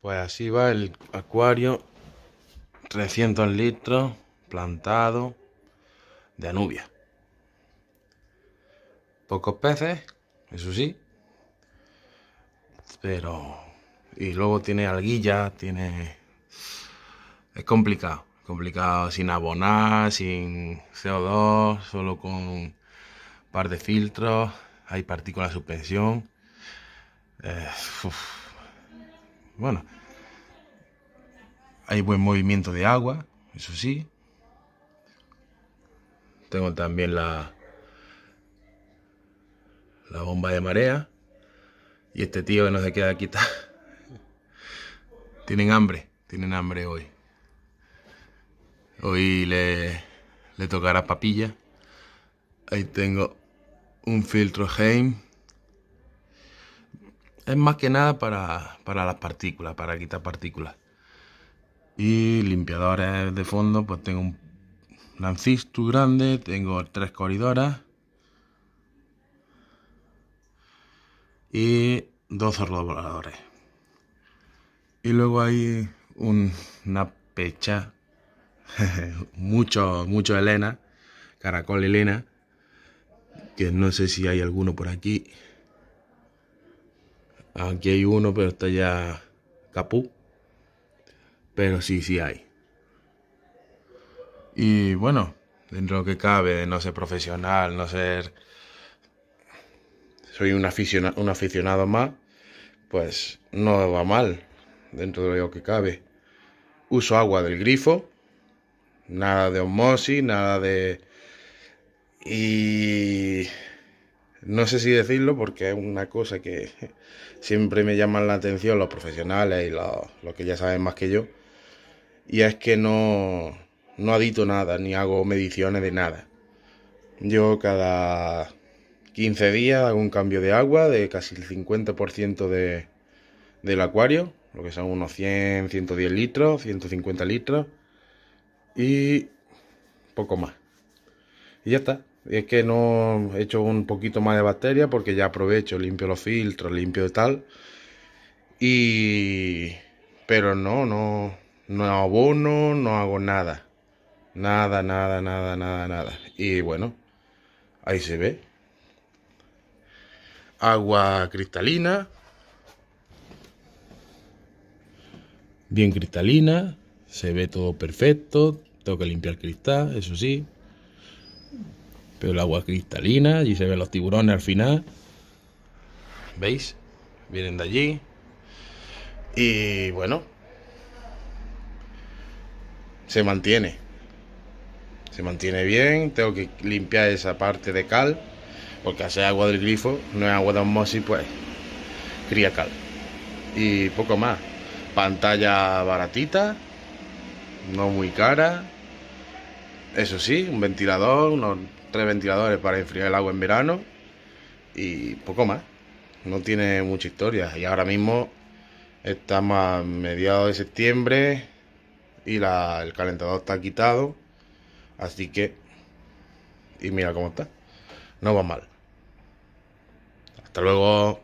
Pues así va el acuario, 300 litros, plantado, de anubia. Pocos peces, eso sí, pero... Y luego tiene alguilla, tiene... Es complicado, complicado, sin abonar, sin CO2, solo con un par de filtros, hay partículas de suspensión. Eh, bueno, hay buen movimiento de agua, eso sí. Tengo también la, la bomba de marea. Y este tío que no se queda está. tienen hambre, tienen hambre hoy. Hoy le, le tocará papilla. Ahí tengo un filtro Heim es más que nada para, las partículas, para quitar partículas. Y limpiadores de fondo, pues tengo un Lancistu grande, tengo tres corridoras. Y dos voladores. Y luego hay una pecha, mucho, mucho Elena, caracol Elena, que no sé si hay alguno por aquí. Aquí hay uno, pero está ya capú. Pero sí, sí hay. Y bueno, dentro de lo que cabe, no ser profesional, no ser... Soy un aficionado, un aficionado más, pues no va mal, dentro de lo que cabe. Uso agua del grifo, nada de osmosis, nada de... Y no sé si decirlo porque es una cosa que siempre me llaman la atención los profesionales y los, que ya saben más que yo. Y es que no, no adito nada, ni hago mediciones de nada. Yo cada 15 días hago un cambio de agua de casi el 50% del acuario, lo que son unos 100, 110 litros, 150 litros y poco más. Y ya está es que no he hecho un poquito más de bacteria porque ya aprovecho, limpio los filtros, limpio y tal. Y... Pero no, no, no abono, no hago nada. Nada, nada, nada, nada, nada. Y bueno, ahí se ve. Agua cristalina. Bien cristalina. Se ve todo perfecto. Tengo que limpiar el cristal, eso sí. Pero el agua cristalina y se ven los tiburones al final. ¿Veis? Vienen de allí. Y bueno. Se mantiene. Se mantiene bien. Tengo que limpiar esa parte de cal. Porque hacer agua del grifo no es agua de osmosis, pues cría cal. Y poco más. Pantalla baratita. No muy cara eso sí, un ventilador, unos tres ventiladores para enfriar el agua en verano y poco más. No tiene mucha historia. Y ahora mismo estamos a mediados de septiembre y el calentador está quitado. Así que... Y mira cómo está. No va mal. Hasta luego.